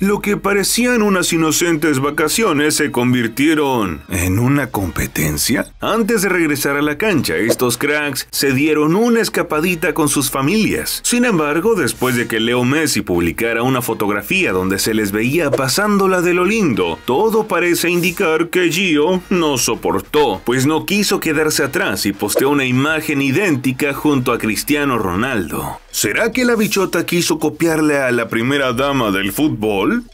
Lo que parecían unas inocentes vacaciones se convirtieron en una competencia. Antes de regresar a la cancha, estos cracks se dieron una escapadita con sus familias. Sin embargo, después de que Leo Messi publicara una fotografía donde se les veía pasándola de lo lindo, todo parece indicar que Gio no soportó, pues no quiso quedarse atrás y posteó una imagen idéntica junto a Cristiano Ronaldo. ¿Será que la bichota quiso copiarle a la primera dama del fútbol?